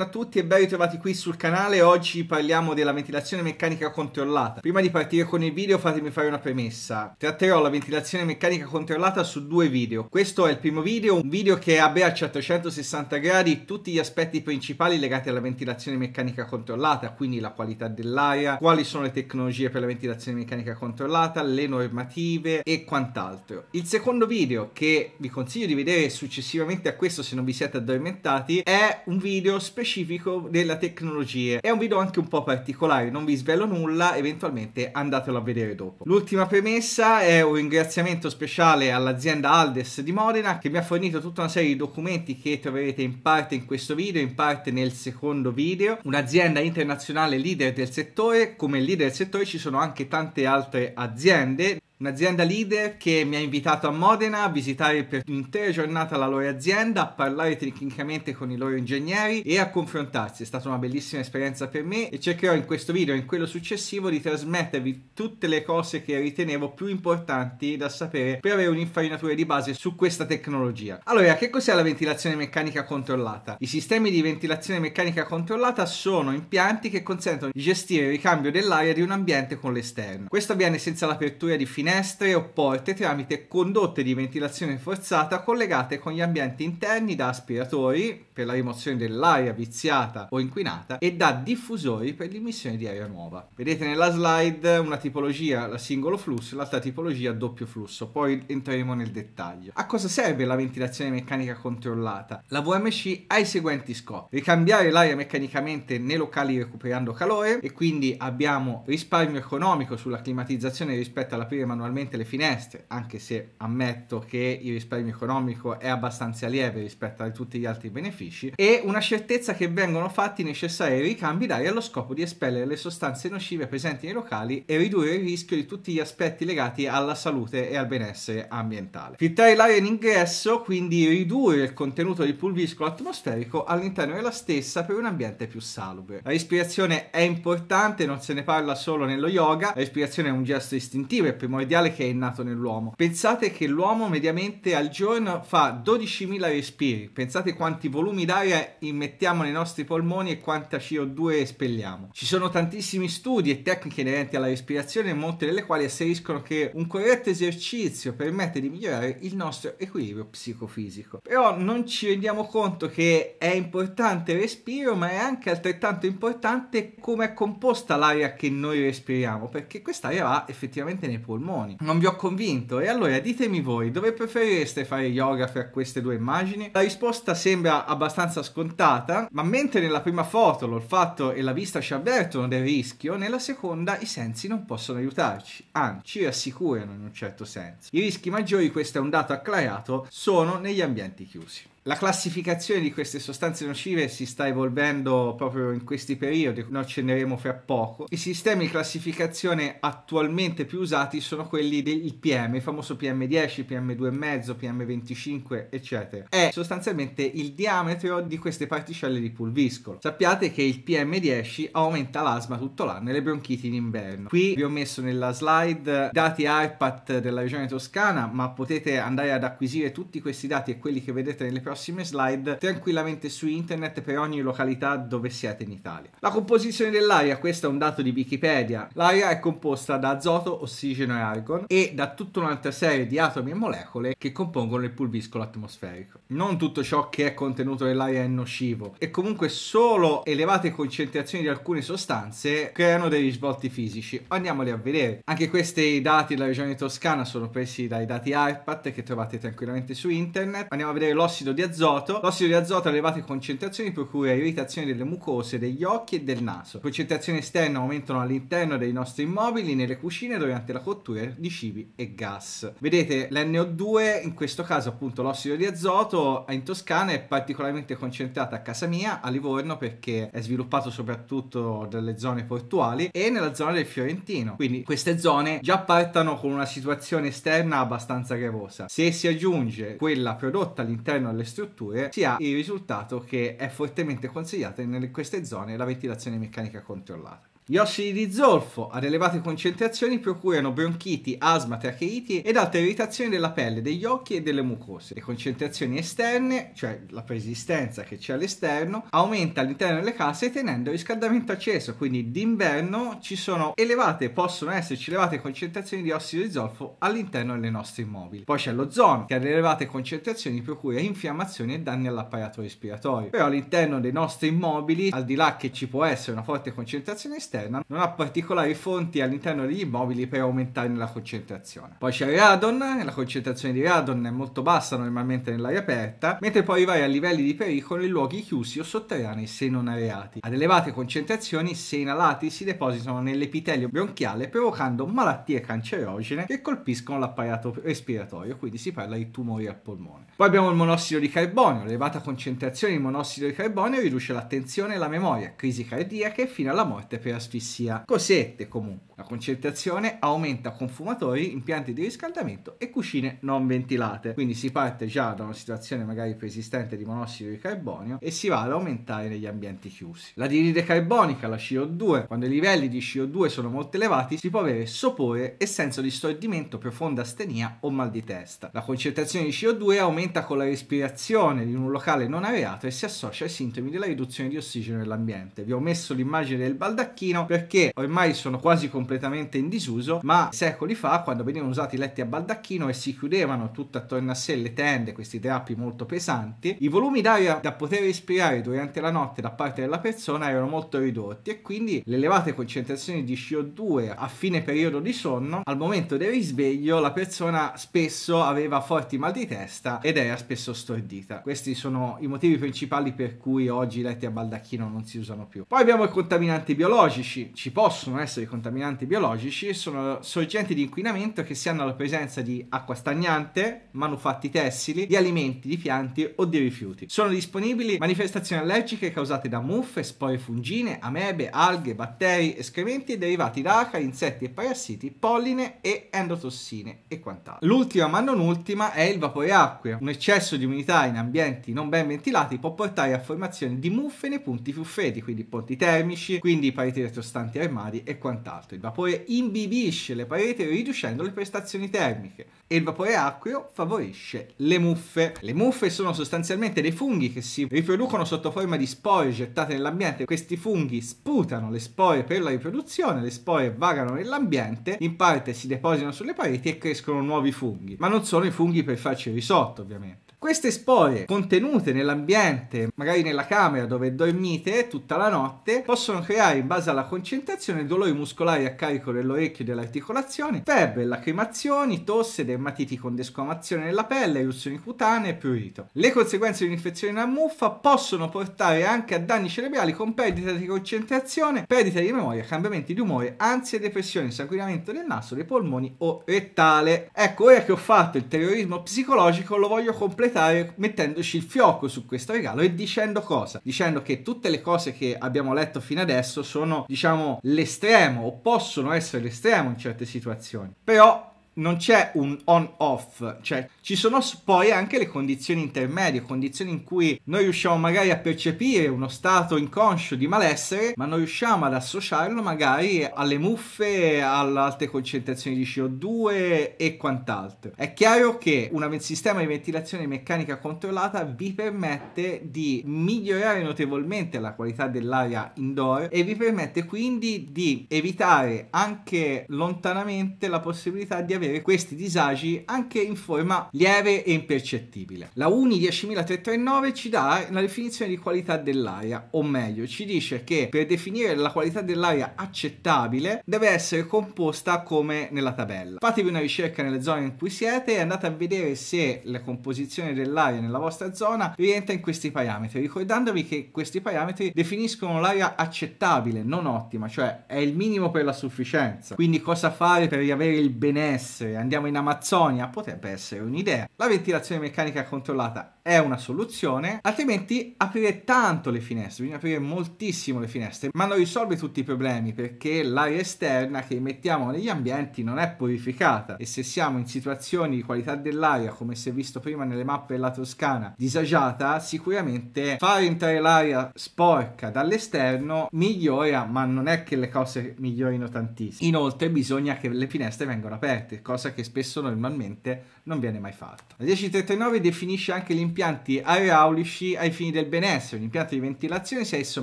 buongiorno a tutti e ben ritrovati qui sul canale. Oggi parliamo della ventilazione meccanica controllata. Prima di partire con il video fatemi fare una premessa. Tratterò la ventilazione meccanica controllata su due video. Questo è il primo video, un video che abbraccia a 360 gradi tutti gli aspetti principali legati alla ventilazione meccanica controllata, quindi la qualità dell'aria, quali sono le tecnologie per la ventilazione meccanica controllata, le normative e quant'altro. Il secondo video che vi consiglio di vedere successivamente a questo se non vi siete addormentati è un video speciale specifico della tecnologia. È un video anche un po' particolare, non vi svelo nulla, eventualmente andatelo a vedere dopo. L'ultima premessa è un ringraziamento speciale all'azienda Aldes di Modena che mi ha fornito tutta una serie di documenti che troverete in parte in questo video, in parte nel secondo video. Un'azienda internazionale leader del settore, come leader del settore ci sono anche tante altre aziende un'azienda leader che mi ha invitato a Modena a visitare per un'intera giornata la loro azienda, a parlare tecnicamente con i loro ingegneri e a confrontarsi. È stata una bellissima esperienza per me e cercherò in questo video e in quello successivo di trasmettervi tutte le cose che ritenevo più importanti da sapere per avere un'infarinatura di base su questa tecnologia. Allora, che cos'è la ventilazione meccanica controllata? I sistemi di ventilazione meccanica controllata sono impianti che consentono di gestire il ricambio dell'aria di un ambiente con l'esterno. Questo avviene senza l'apertura di finestre finestre o porte tramite condotte di ventilazione forzata collegate con gli ambienti interni da aspiratori per la rimozione dell'aria viziata o inquinata e da diffusori per l'immissione di aria nuova. Vedete nella slide una tipologia la singolo flusso e l'altra tipologia doppio flusso, poi entreremo nel dettaglio. A cosa serve la ventilazione meccanica controllata? La VMC ha i seguenti scopi: ricambiare l'aria meccanicamente nei locali recuperando calore e quindi abbiamo risparmio economico sulla climatizzazione rispetto alla prima manualmente le finestre, anche se ammetto che il risparmio economico è abbastanza lieve rispetto a tutti gli altri benefici, e una certezza che vengono fatti necessari ricambi d'aria allo scopo di espellere le sostanze nocive presenti nei locali e ridurre il rischio di tutti gli aspetti legati alla salute e al benessere ambientale. Filtrare l'aria in ingresso, quindi ridurre il contenuto di pulviscolo atmosferico all'interno della stessa per un ambiente più salubre. La respirazione è importante, non se ne parla solo nello yoga, la respirazione è un gesto istintivo e primordiale cardiale che è nato nell'uomo. Pensate che l'uomo mediamente al giorno fa 12.000 respiri, pensate quanti volumi d'aria immettiamo nei nostri polmoni e quanta CO2 espelliamo. Ci sono tantissimi studi e tecniche inerenti alla respirazione, molte delle quali asseriscono che un corretto esercizio permette di migliorare il nostro equilibrio psicofisico. Però non ci rendiamo conto che è importante il respiro, ma è anche altrettanto importante come è composta l'aria che noi respiriamo, perché quest'aria va effettivamente nei polmoni emozioni. Non vi ho convinto. E allora ditemi voi, dove preferireste fare yoga fra queste due immagini? La risposta sembra abbastanza scontata, ma mentre nella prima foto l'olfatto e la vista ci avvertono del rischio, nella seconda i sensi non possono aiutarci, anzi ci rassicurano in un certo senso. I rischi maggiori, questo è un dato acclarato, sono negli ambienti chiusi. La classificazione di queste sostanze nocive si sta evolvendo proprio in questi periodi, ne accenneremo fra poco. I sistemi di classificazione attualmente più usati sono quelli del PM, il famoso PM10, PM2,5, PM25, eccetera. È sostanzialmente il diametro di queste particelle di pulviscolo. Sappiate che il PM10 aumenta l'asma tutto l'anno e le bronchiti in inverno. Qui vi ho messo nella slide dati ARPAT della regione toscana, ma potete andare ad acquisire tutti questi dati e quelli che vedete nelle prossime prossime slide tranquillamente su internet per ogni località dove siete in Italia. La composizione dell'aria, questo è un dato di Wikipedia, l'aria è composta da azoto, ossigeno e argon e da tutta un'altra serie di atomi e molecole che compongono il pulviscolo atmosferico. Non tutto ciò che è contenuto nell'aria è nocivo e comunque solo elevate concentrazioni di alcune sostanze creano degli svolti fisici. Andiamoli a vedere. Anche questi dati della regione toscana sono presi dai dati ARPAT che trovate tranquillamente su internet. Andiamo a vedere l'ossido di di azoto. L'ossido di azoto a elevate concentrazioni procura irritazione delle mucose, degli occhi e del naso. Concentrazioni esterne aumentano all'interno dei nostri immobili, nelle cucine durante la cottura di cibi e gas. Vedete l'NO2, in questo caso appunto l'ossido di azoto, in Toscana è particolarmente concentrata a casa mia, a Livorno, perché è sviluppato soprattutto dalle zone portuali e nella zona del Fiorentino. Quindi queste zone già partono con una situazione esterna abbastanza gravosa. Se si aggiunge quella prodotta all'interno delle strutture si ha il risultato che è fortemente consigliata in queste zone la ventilazione meccanica controllata. Gli ossidi di zolfo ad elevate concentrazioni procurano bronchiti, asma, tracheiti ed altre irritazioni della pelle, degli occhi e delle mucose. Le concentrazioni esterne, cioè la persistenza che c'è all'esterno, aumenta all'interno delle case tenendo il riscaldamento acceso, quindi d'inverno ci sono elevate, possono esserci elevate concentrazioni di ossido di zolfo all'interno delle nostre immobili. Poi c'è l'ozono che ad elevate concentrazioni procura infiammazioni e danni all'apparato respiratorio. Però all'interno dei nostri immobili, al di là che ci può essere una forte concentrazione esterna, esterna non ha particolari fonti all'interno degli immobili per aumentarne la concentrazione. Poi c'è il radon, la concentrazione di radon è molto bassa normalmente nell'aria aperta, mentre può arrivare a livelli di pericolo in luoghi chiusi o sotterranei se non areati. Ad elevate concentrazioni, se inalati, si depositano nell'epitelio bronchiale provocando malattie cancerogene che colpiscono l'apparato respiratorio, quindi si parla di tumori al polmone. Poi abbiamo il monossido di carbonio, l'elevata concentrazione di monossido di carbonio riduce l'attenzione e la memoria, crisi cardiache e fino alla morte per asfittamento asfissia. Cosette comunque. La concentrazione aumenta con fumatori, impianti di riscaldamento e cucine non ventilate. Quindi si parte già da una situazione magari preesistente di monossido di carbonio e si va ad aumentare negli ambienti chiusi. La diride carbonica, la CO2, quando i livelli di CO2 sono molto elevati si può avere sopore e senso di stordimento, profonda astenia o mal di testa. La concentrazione di CO2 aumenta con la respirazione in un locale non areato e si associa ai sintomi della riduzione di ossigeno nell'ambiente. Vi ho messo l'immagine del baldacchino pochino perché ormai sono quasi completamente in disuso, ma secoli fa quando venivano usati i letti a baldacchino e si chiudevano tutto attorno a sé le tende, questi drappi molto pesanti, i volumi d'aria da poter respirare durante la notte da parte della persona erano molto ridotti e quindi le elevate concentrazioni di CO2 a fine periodo di sonno, al momento del risveglio la persona spesso aveva forti mal di testa ed era spesso stordita. Questi sono i motivi principali per cui oggi i letti a baldacchino non si usano più. Poi abbiamo il contaminante biologico biologici, ci possono essere contaminanti biologici, sono sorgenti di inquinamento che si hanno alla presenza di acqua stagnante, manufatti tessili, di alimenti, di piante o di rifiuti. Sono disponibili manifestazioni allergiche causate da muffe, spore fungine, amebe, alghe, batteri, escrementi derivati da acari, insetti e parassiti, polline e endotossine e quant'altro. L'ultima ma non ultima è il vapore acqueo. Un eccesso di umidità in ambienti non ben ventilati può portare a formazione di muffe nei punti più freddi, quindi ponti termici, quindi pareti retrostanti armadi e quant'altro. Il vapore imbibisce le pareti riducendo le prestazioni termiche e il vapore acqueo favorisce le muffe. Le muffe sono sostanzialmente dei funghi che si riproducono sotto forma di spore gettate nell'ambiente. Questi funghi sputano le spore per la riproduzione, le spore vagano nell'ambiente, in parte si depositano sulle pareti e crescono nuovi funghi, ma non sono i funghi per farci il risotto ovviamente. Queste spore contenute nell'ambiente, magari nella camera dove dormite tutta la notte, possono creare in base alla concentrazione dolori muscolari a carico dell'orecchio e dell'articolazione, febbre, lacrimazioni, tosse, dermatiti con desquamazione nella pelle, eruzioni cutanee e prurito. Le conseguenze di un'infezione da muffa possono portare anche a danni cerebrali con perdita di concentrazione, perdita di memoria, cambiamenti di umore, ansia, depressione, sanguinamento del naso, dei polmoni o rettale. Ecco, ora che ho fatto il terrorismo psicologico lo voglio completare segretario mettendoci il fiocco su questo regalo e dicendo cosa? Dicendo che tutte le cose che abbiamo letto fino adesso sono, diciamo, l'estremo o possono essere l'estremo in certe situazioni. Però non c'è un on-off, cioè ci sono poi anche le condizioni intermedie, condizioni in cui noi riusciamo magari a percepire uno stato inconscio di malessere, ma non riusciamo ad associarlo magari alle muffe, alle alte concentrazioni di CO2 e quant'altro. È chiaro che un sistema di ventilazione meccanica controllata vi permette di migliorare notevolmente la qualità dell'aria indoor e vi permette quindi di evitare anche lontanamente la possibilità di avere mantenere questi disagi anche in forma lieve e impercettibile. La UNI 10339 ci dà la definizione di qualità dell'aria, o meglio, ci dice che per definire la qualità dell'aria accettabile deve essere composta come nella tabella. Fatevi una ricerca nelle zone in cui siete e andate a vedere se la composizione dell'aria nella vostra zona rientra in questi parametri, ricordandovi che questi parametri definiscono l'aria accettabile, non ottima, cioè è il minimo per la sufficienza. Quindi cosa fare per riavere il benessere essere, andiamo in Amazzonia, potrebbe essere un'idea. La ventilazione meccanica controllata è una soluzione, altrimenti aprire tanto le finestre, bisogna aprire moltissimo le finestre, ma non risolve tutti i problemi perché l'aria esterna che mettiamo negli ambienti non è purificata e se siamo in situazioni di qualità dell'aria, come si è visto prima nelle mappe della Toscana, disagiata, sicuramente fare entrare l'aria sporca dall'esterno migliora, ma non è che le cose migliorino tantissimo. Inoltre bisogna che le finestre vengano aperte, cosa che spesso normalmente non viene mai fatto. La 1039 definisce anche gli impianti aerolici ai fini del benessere. Un impianto di ventilazione, sia esso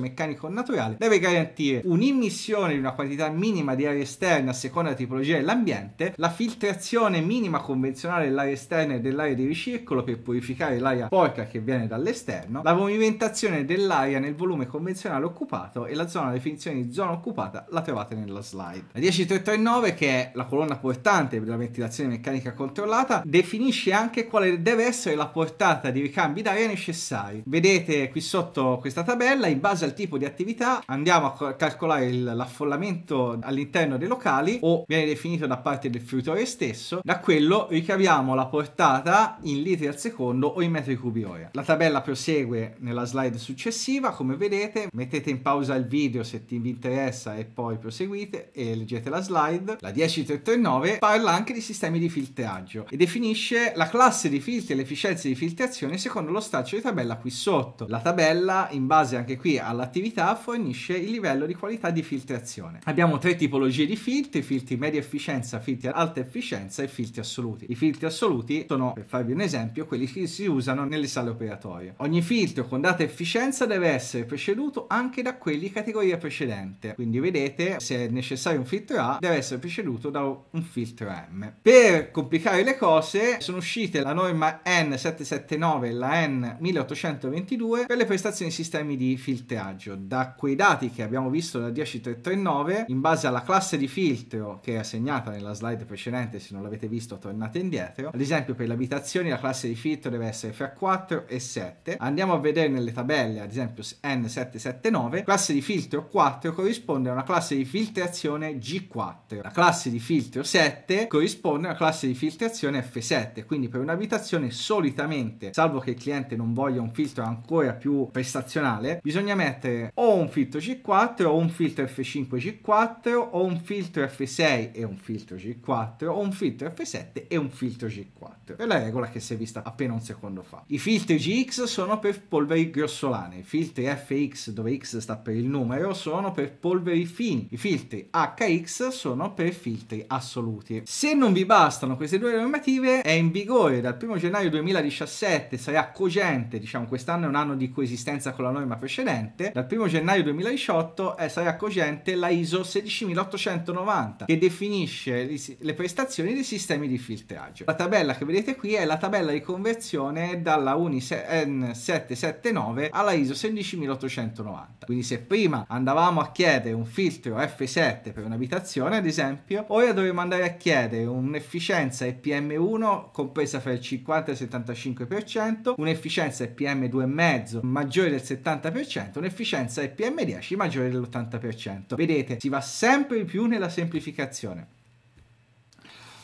meccanico o naturale, deve garantire un'immissione di una quantità minima di aria esterna a seconda della tipologia dell'ambiente, la filtrazione minima convenzionale dell'aria esterna e dell'aria di ricircolo per purificare l'aria porca che viene dall'esterno, la movimentazione dell'aria nel volume convenzionale occupato e la zona definizione di zona occupata la trovate nella slide. La 10339 che è la colonna portante della ventilazione meccanica controllata, definisce anche quale deve essere la portata di ricambi d'aria necessari. Vedete qui sotto questa tabella, in base al tipo di attività andiamo a calcolare l'affollamento all'interno dei locali o viene definito da parte del fruitore stesso, da quello ricaviamo la portata in litri al secondo o in metri cubi ora. La tabella prosegue nella slide successiva, come vedete mettete in pausa il video se ti interessa e poi proseguite e leggete la slide. La 10339 parla anche di sistemi di filtraggio e definisce la classe di filtri e l'efficienza di filtrazione secondo lo straccio di tabella qui sotto. La tabella, in base anche qui all'attività, fornisce il livello di qualità di filtrazione. Abbiamo tre tipologie di filtri, filtri media efficienza, filtri alta efficienza e filtri assoluti. I filtri assoluti sono, per farvi un esempio, quelli che si usano nelle sale operatorie. Ogni filtro con data efficienza deve essere preceduto anche da quelli categoria precedente. Quindi vedete, se è necessario un filtro A, deve essere preceduto da un filtro M. DRM. Per complicare le cose sono uscite la norma N779 e la N1822 per le prestazioni sistemi di filtraggio. Da quei dati che abbiamo visto da 10339, in base alla classe di filtro che è assegnata nella slide precedente, se non l'avete visto tornate indietro, ad esempio per le abitazioni la classe di filtro deve essere fra 4 e 7. Andiamo a vedere nelle tabelle, ad esempio N779, classe di filtro 4 corrisponde a una classe di filtrazione G4. La classe di filtro 7 corrisponde corrisponde a una classe di filtrazione F7, quindi per un'abitazione solitamente, salvo che il cliente non voglia un filtro ancora più prestazionale, bisogna mettere o un filtro C4 o un filtro F5 C4 o un filtro F6 e un filtro C4 o un filtro F7 e un filtro C4. È la regola che si è vista appena un secondo fa. I filtri GX sono per polveri grossolane, i filtri FX dove X sta per il numero sono per polveri fini, i filtri HX sono per filtri assoluti. Se se non vi bastano queste due normative, è in vigore dal 1 gennaio 2017, sarà cogente, diciamo quest'anno è un anno di coesistenza con la norma precedente, dal 1 gennaio 2018 è, eh, sarà cogente la ISO 16890 che definisce le prestazioni dei sistemi di filtraggio. La tabella che vedete qui è la tabella di conversione dalla UNI 779 alla ISO 16890. Quindi se prima andavamo a chiedere un filtro F7 per un'abitazione, ad esempio, ora dovremmo andare a chiedere avete un'efficienza EPM1 compresa fra il 50 e il 75%, un'efficienza EPM2,5 maggiore del 70%, un'efficienza EPM10 maggiore dell'80%. Vedete, si va sempre più nella semplificazione.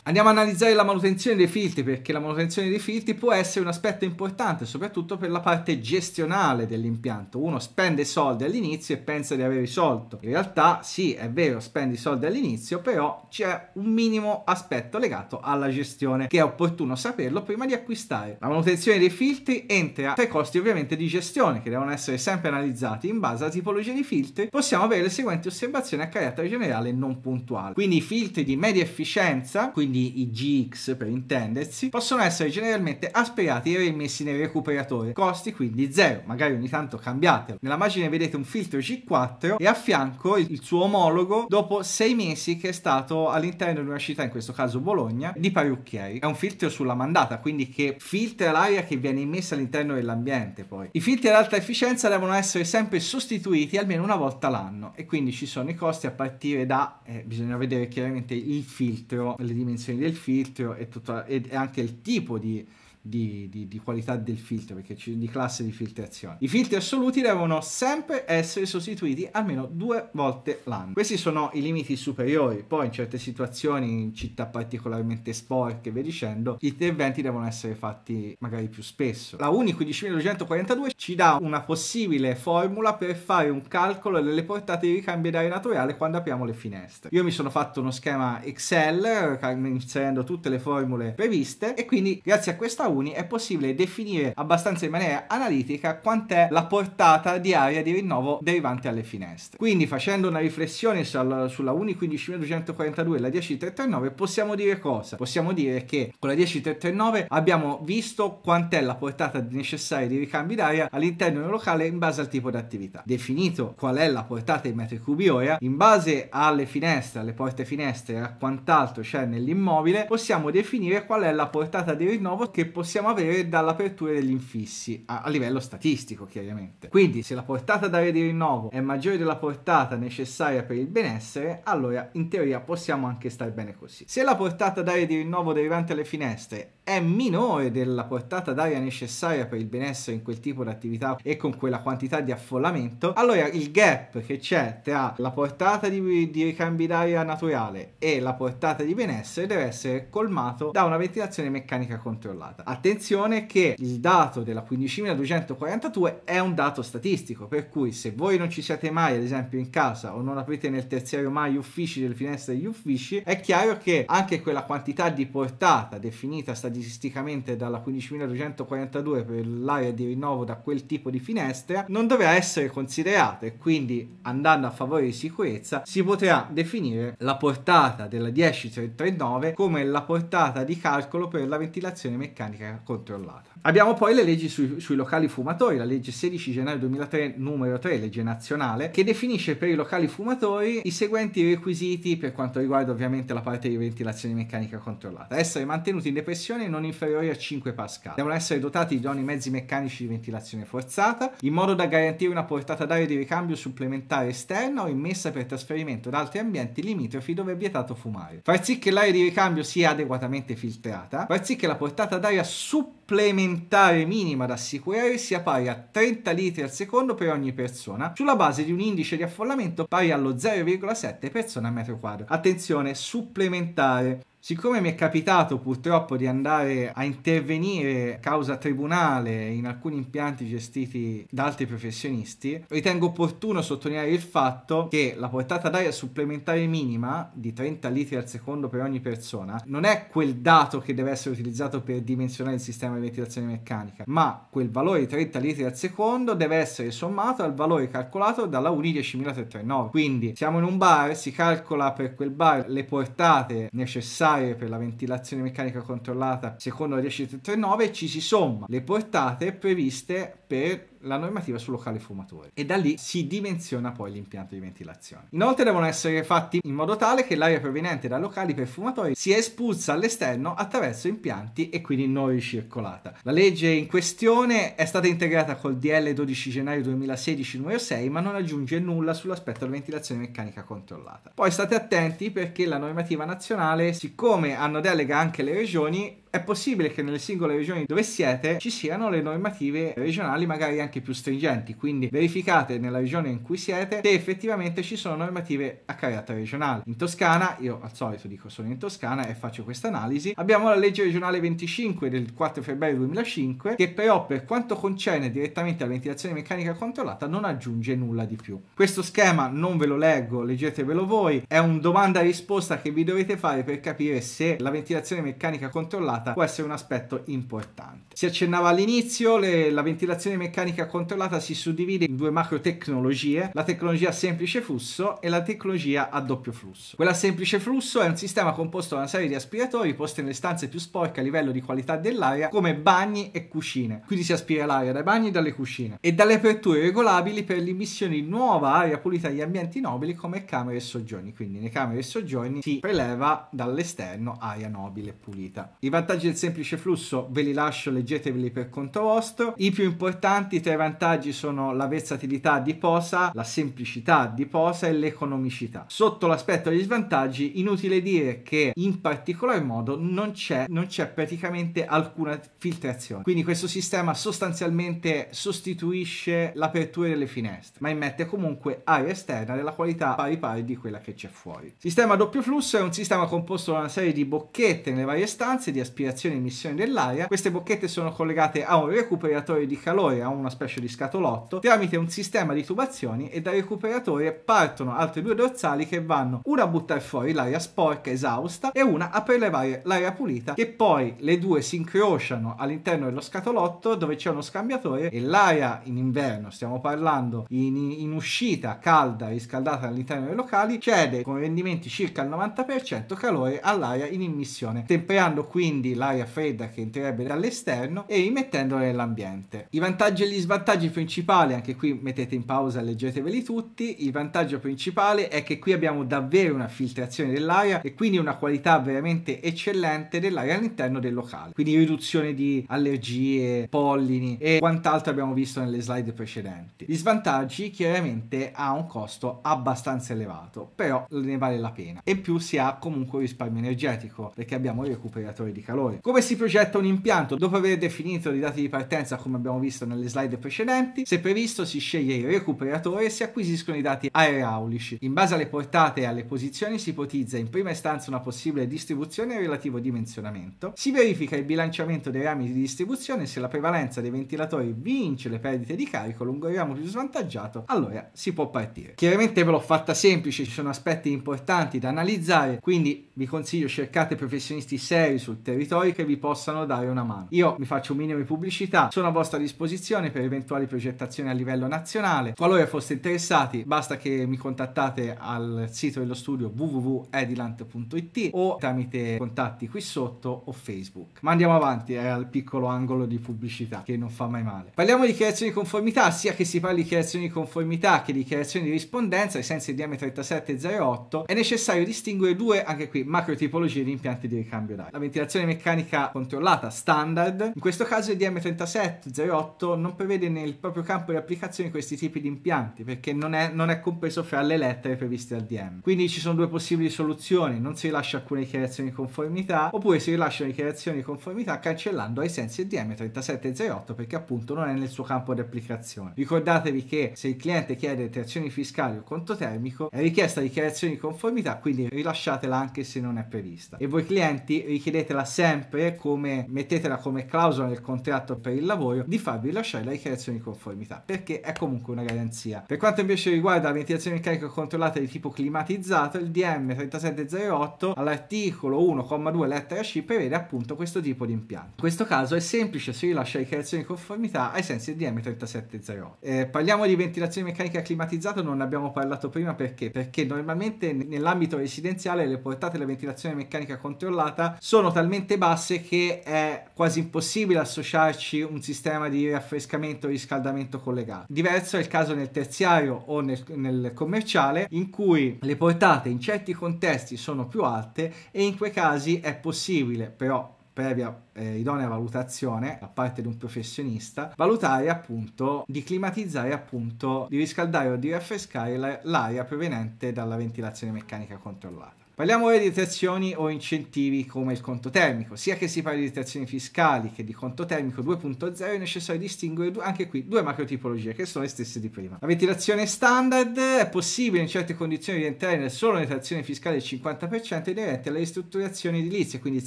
Andiamo a analizzare la manutenzione dei filtri perché la manutenzione dei filtri può essere un aspetto importante soprattutto per la parte gestionale dell'impianto. Uno spende soldi all'inizio e pensa di aver risolto. In realtà sì, è vero, spendi soldi all'inizio, però c'è un minimo aspetto legato alla gestione che è opportuno saperlo prima di acquistare. La manutenzione dei filtri entra tra i costi ovviamente di gestione che devono essere sempre analizzati in base alla tipologia di filtri. Possiamo avere le seguenti osservazioni a carattere generale non puntuale. Quindi i filtri di media efficienza, quindi quindi i GX per intendersi, possono essere generalmente aspirati e rimessi nel recuperatore, costi quindi zero, magari ogni tanto cambiatelo. Nella macchina vedete un filtro G4 e a fianco il, il suo omologo dopo sei mesi che è stato all'interno di una città, in questo caso Bologna, di parrucchieri. È un filtro sulla mandata, quindi che filtra l'aria che viene immessa all'interno dell'ambiente poi. I filtri ad alta efficienza devono essere sempre sostituiti almeno una volta l'anno e quindi ci sono i costi a partire da, eh, bisogna vedere chiaramente il filtro, le dimensioni dimensioni del filtro e, tutta, e anche il tipo di di, di, di, qualità del filtro, perché ci, di classe di filtrazione. I filtri assoluti devono sempre essere sostituiti almeno due volte l'anno. Questi sono i limiti superiori, poi in certe situazioni, in città particolarmente sporche e via dicendo, gli interventi devono essere fatti magari più spesso. La UNI 15242 ci dà una possibile formula per fare un calcolo delle portate di ricambio d'aria naturale quando apriamo le finestre. Io mi sono fatto uno schema Excel eh, inserendo tutte le formule previste e quindi grazie a questa uni è possibile definire abbastanza in maniera analitica quant'è la portata di aria di rinnovo derivante alle finestre. Quindi facendo una riflessione sulla, sulla uni 15242 e la 10339 possiamo dire cosa? Possiamo dire che con la 10339 abbiamo visto quant'è la portata necessaria di ricambi d'aria all'interno di locale in base al tipo di attività. Definito qual è la portata in metri cubi ora, in base alle finestre, alle porte finestre e a quant'altro c'è nell'immobile, possiamo definire qual è la portata di rinnovo che possiamo possiamo avere dall'apertura degli infissi a, a, livello statistico chiaramente. Quindi se la portata d'aria di rinnovo è maggiore della portata necessaria per il benessere, allora in teoria possiamo anche stare bene così. Se la portata d'aria di rinnovo derivante alle finestre è minore della portata d'aria necessaria per il benessere in quel tipo di attività e con quella quantità di affollamento, allora il gap che c'è tra la portata di, di ricambi d'aria naturale e la portata di benessere deve essere colmato da una ventilazione meccanica controllata. Attenzione che il dato della 15.242 è un dato statistico, per cui se voi non ci siete mai, ad esempio in casa, o non aprite nel terziario mai gli uffici delle finestre degli uffici, è chiaro che anche quella quantità di portata definita statisticamente statisticamente dalla 15.242 per l'area di rinnovo da quel tipo di finestra non dovrà essere considerata e quindi andando a favore di sicurezza si potrà definire la portata della 10339 come la portata di calcolo per la ventilazione meccanica controllata. Abbiamo poi le leggi su, sui locali fumatori, la legge 16 gennaio 2003 numero 3, legge nazionale, che definisce per i locali fumatori i seguenti requisiti per quanto riguarda ovviamente la parte di ventilazione meccanica controllata. Essere mantenuti in depressione pressione non inferiori a 5 pascal. Devono essere dotati di ogni mezzi meccanici di ventilazione forzata, in modo da garantire una portata d'aria di ricambio supplementare esterna o immessa per trasferimento ad altri ambienti limitrofi dove è vietato fumare. Far sì che l'aria di ricambio sia adeguatamente filtrata, far sì che la portata d'aria supplementare supplementare minima da assicurare sia pari a 30 litri al secondo per ogni persona, sulla base di un indice di affollamento pari allo 0,7 persone al metro quadro. Attenzione, supplementare. Siccome mi è capitato purtroppo di andare a intervenire causa tribunale in alcuni impianti gestiti da altri professionisti, ritengo opportuno sottolineare il fatto che la portata d'aria supplementare minima di 30 litri al secondo per ogni persona non è quel dato che deve essere utilizzato per dimensionare il sistema di ventilazione meccanica, ma quel valore di 30 litri al secondo deve essere sommato al valore calcolato dalla UNI 10339. Quindi siamo in un bar, si calcola per quel bar le portate necessarie per la ventilazione meccanica controllata secondo la 10339 e ci si somma le portate previste per la normativa sul locale fumatore e da lì si dimensiona poi l'impianto di ventilazione. Inoltre devono essere fatti in modo tale che l'aria proveniente da locali per fumatori sia espulsa all'esterno attraverso impianti e quindi non ricircolata. La legge in questione è stata integrata col DL 12 gennaio 2016 numero 6 ma non aggiunge nulla sull'aspetto della ventilazione meccanica controllata. Poi state attenti perché la normativa nazionale siccome hanno delega anche le regioni è possibile che nelle singole regioni dove siete ci siano le normative regionali magari anche più stringenti, quindi verificate nella regione in cui siete se effettivamente ci sono normative a carattere regionale. In Toscana, io al solito dico sono in Toscana e faccio questa analisi, abbiamo la legge regionale 25 del 4 febbraio 2005 che però per quanto concerne direttamente la ventilazione meccanica controllata non aggiunge nulla di più. Questo schema non ve lo leggo, leggetevelo voi, è un domanda-risposta che vi dovete fare per capire se la ventilazione meccanica controllata giornata può essere un aspetto importante. Si accennava all'inizio, la ventilazione meccanica controllata si suddivide in due macro tecnologie, la tecnologia semplice flusso e la tecnologia a doppio flusso. Quella semplice flusso è un sistema composto da una serie di aspiratori posti nelle stanze più sporche a livello di qualità dell'aria come bagni e cucine. Quindi si aspira l'aria dai bagni e dalle cucine e dalle aperture regolabili per l'immissione di nuova aria pulita agli ambienti nobili come camere e soggiorni. Quindi nelle camere e soggiorni si preleva dall'esterno aria nobile e pulita. I vantaggi vantaggi del semplice flusso ve li lascio, leggeteveli per conto vostro. I più importanti tra i vantaggi sono la versatilità di posa, la semplicità di posa e l'economicità. Sotto l'aspetto degli svantaggi, inutile dire che in particolar modo non c'è, non c'è praticamente alcuna filtrazione. Quindi questo sistema sostanzialmente sostituisce l'apertura delle finestre, ma immette comunque aria esterna della qualità pari pari di quella che c'è fuori. Sistema doppio flusso è un sistema composto da una serie di bocchette nelle varie stanze di aspirazione respirazione e emissione dell'aria. Queste bocchette sono collegate a un recuperatore di calore, a una specie di scatolotto, tramite un sistema di tubazioni e dal recuperatore partono altre due dorsali che vanno una a buttare fuori l'aria sporca, esausta, e una a prelevare l'aria pulita, che poi le due si incrociano all'interno dello scatolotto dove c'è uno scambiatore e l'aria in inverno, stiamo parlando in, in uscita calda, riscaldata all'interno dei locali, cede con rendimenti circa il 90% calore all'aria in immissione, temperando quindi quindi l'aria fredda che entrerebbe dall'esterno e rimettendola nell'ambiente. I vantaggi e gli svantaggi principali, anche qui mettete in pausa e leggeteveli tutti, il vantaggio principale è che qui abbiamo davvero una filtrazione dell'aria e quindi una qualità veramente eccellente dell'aria all'interno del locale, quindi riduzione di allergie, pollini e quant'altro abbiamo visto nelle slide precedenti. Gli svantaggi chiaramente ha un costo abbastanza elevato, però ne vale la pena e in più si ha comunque un risparmio energetico perché abbiamo il recuperatore di calore calore. Come si progetta un impianto? Dopo aver definito i dati di partenza come abbiamo visto nelle slide precedenti, se previsto si sceglie il recuperatore e si acquisiscono i dati aeraulici. In base alle portate e alle posizioni si ipotizza in prima istanza una possibile distribuzione e relativo dimensionamento, si verifica il bilanciamento dei rami di distribuzione se la prevalenza dei ventilatori vince le perdite di carico lungo il ramo più svantaggiato, allora si può partire. Chiaramente ve l'ho fatta semplice, ci sono aspetti importanti da analizzare, quindi vi consiglio cercate professionisti seri sul territorio imprenditori che vi possano dare una mano. Io mi faccio un minimo di pubblicità, sono a vostra disposizione per eventuali progettazioni a livello nazionale. Qualora foste interessati, basta che mi contattate al sito dello studio www.edilant.it o tramite contatti qui sotto o Facebook. Ma andiamo avanti, è al piccolo angolo di pubblicità che non fa mai male. Parliamo di creazione di conformità, sia che si parli di creazione di conformità che di creazione di rispondenza, ai sensi di DM3708, è necessario distinguere due, anche qui, macro tipologie di impianti di ricambio d'aria. La ventilazione meccanica meccanica controllata standard. In questo caso il DM3708 non prevede nel proprio campo di applicazione questi tipi di impianti perché non è, non è compreso fra le lettere previste dal DM. Quindi ci sono due possibili soluzioni, non si rilascia alcuna dichiarazione di conformità oppure si rilasciano dichiarazioni di conformità cancellando ai sensi il DM3708 perché appunto non è nel suo campo di applicazione. Ricordatevi che se il cliente chiede interazioni fiscali o conto termico è richiesta dichiarazione di conformità quindi rilasciatela anche se non è prevista e voi clienti richiedetela sempre sempre come mettetela come clausola nel contratto per il lavoro di farvi lasciare la dichiarazione di conformità perché è comunque una garanzia. Per quanto invece riguarda la ventilazione in carico controllata di tipo climatizzato, il DM 3708 all'articolo 1,2 lettera C prevede appunto questo tipo di impianto. In questo caso è semplice si rilascia la dichiarazione di conformità ai sensi del DM 3708. Eh, parliamo di ventilazione meccanica climatizzata, non ne abbiamo parlato prima perché? Perché normalmente nell'ambito residenziale le portate della ventilazione meccanica controllata sono talmente talmente basse che è quasi impossibile associarci un sistema di raffrescamento e riscaldamento collegato. Diverso è il caso nel terziario o nel, nel commerciale in cui le portate in certi contesti sono più alte e in quei casi è possibile però previa eh, idonea valutazione da parte di un professionista, valutare appunto di climatizzare appunto di riscaldare o di raffrescare l'aria proveniente dalla ventilazione meccanica controllata. Parliamo ora di detrazioni o incentivi come il conto termico, sia che si parli di detrazioni fiscali che di conto termico 2.0 è necessario distinguere due, anche qui due macrotipologie che sono le stesse di prima. La ventilazione standard è possibile in certe condizioni di entrare nel solo detrazione fiscale del 50% inerente alle ristrutturazioni edilizie, quindi il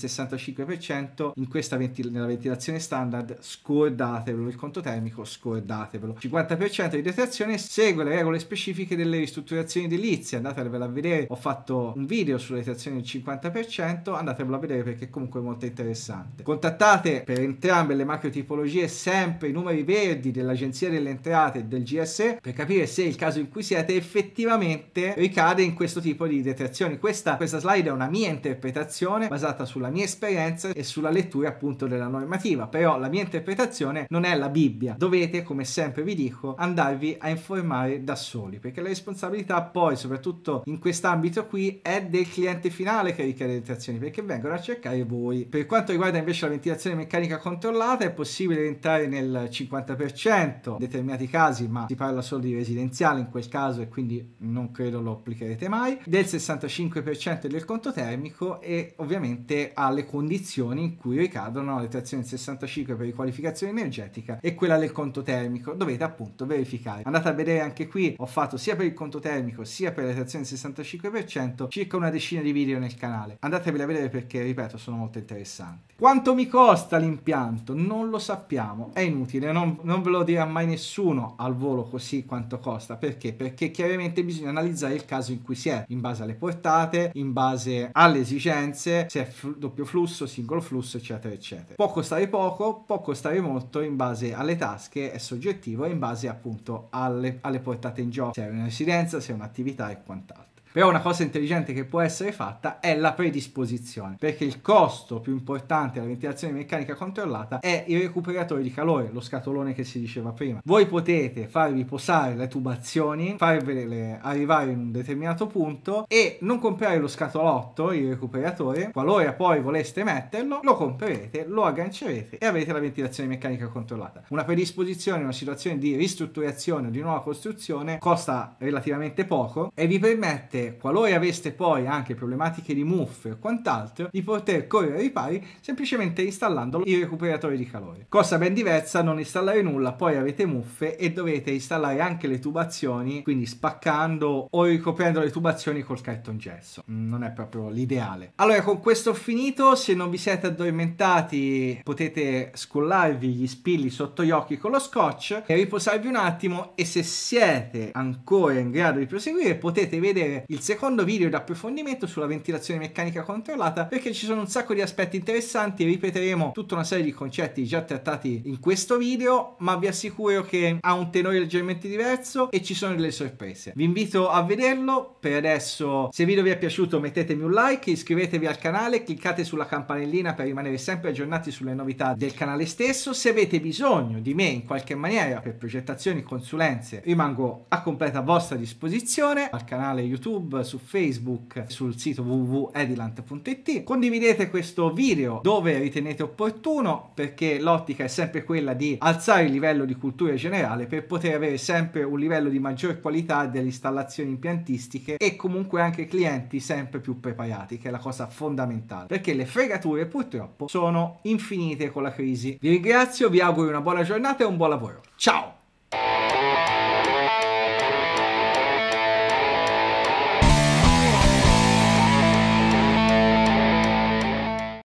65% in questa ventil- nella ventilazione standard scordatevelo, il conto termico scordatevelo. Il 50% di detrazione segue le regole specifiche delle ristrutturazioni edilizie, andatevelo a vedere, ho fatto un video giro sulle trazioni del 50%, andatevelo a vedere perché è comunque molto interessante. Contattate per entrambe le macro tipologie sempre i numeri verdi dell'Agenzia delle Entrate e del GSE per capire se il caso in cui siete effettivamente ricade in questo tipo di detrazioni. Questa, questa slide è una mia interpretazione basata sulla mia esperienza e sulla lettura appunto della normativa, però la mia interpretazione non è la Bibbia. Dovete, come sempre vi dico, andarvi a informare da soli perché la responsabilità poi soprattutto in quest'ambito qui è del il cliente finale che richiede le trazioni perché vengono a cercare voi. Per quanto riguarda invece la ventilazione meccanica controllata è possibile entrare nel 50% in determinati casi ma si parla solo di residenziale in quel caso e quindi non credo lo applicherete mai, del 65% del conto termico e ovviamente alle condizioni in cui ricadono le detrazioni 65 per riqualificazione energetica e quella del conto termico dovete appunto verificare. Andate a vedere anche qui ho fatto sia per il conto termico sia per la detrazione 65% circa una decina decina di video nel canale. Andateveli a vedere perché, ripeto, sono molto interessanti. Quanto mi costa l'impianto? Non lo sappiamo, è inutile, non, non ve lo dirà mai nessuno al volo così quanto costa. Perché? Perché chiaramente bisogna analizzare il caso in cui si è, in base alle portate, in base alle esigenze, se è fl doppio flusso, singolo flusso, eccetera, eccetera. Può costare poco, può costare molto in base alle tasche, è soggettivo e in base appunto alle, alle portate in gioco, se è una residenza, se è un'attività e quant'altro. Però una cosa intelligente che può essere fatta è la predisposizione, perché il costo più importante della ventilazione meccanica controllata è il recuperatore di calore, lo scatolone che si diceva prima. Voi potete farvi posare le tubazioni, farvele arrivare in un determinato punto e non comprare lo scatolotto, il recuperatore, qualora poi voleste metterlo, lo comprerete, lo aggancerete e avete la ventilazione meccanica controllata. Una predisposizione, in una situazione di ristrutturazione o di nuova costruzione costa relativamente poco e vi permette qualora aveste poi anche problematiche di muffe o quant'altro, di poter correre ai ripari semplicemente installando il recuperatore di calore. Cosa ben diversa, non installare nulla, poi avete muffe e dovete installare anche le tubazioni, quindi spaccando o ricoprendo le tubazioni col carton gesso. Mm, non è proprio l'ideale. Allora, con questo ho finito. Se non vi siete addormentati, potete scollarvi gli spilli sotto gli occhi con lo scotch e riposarvi un attimo e se siete ancora in grado di proseguire potete vedere il secondo video d'approfondimento sulla ventilazione meccanica controllata perché ci sono un sacco di aspetti interessanti e ripeteremo tutta una serie di concetti già trattati in questo video ma vi assicuro che ha un tenore leggermente diverso e ci sono delle sorprese vi invito a vederlo per adesso se il video vi è piaciuto mettetemi un like iscrivetevi al canale cliccate sulla campanellina per rimanere sempre aggiornati sulle novità del canale stesso se avete bisogno di me in qualche maniera per progettazioni consulenze rimango a completa vostra disposizione al canale youtube YouTube, su Facebook, sul sito www.edilant.it. Condividete questo video dove ritenete opportuno perché l'ottica è sempre quella di alzare il livello di cultura generale per poter avere sempre un livello di maggior qualità delle installazioni impiantistiche e comunque anche clienti sempre più preparati, che è la cosa fondamentale, perché le fregature purtroppo sono infinite con la crisi. Vi ringrazio, vi auguro una buona giornata e un buon lavoro. Ciao!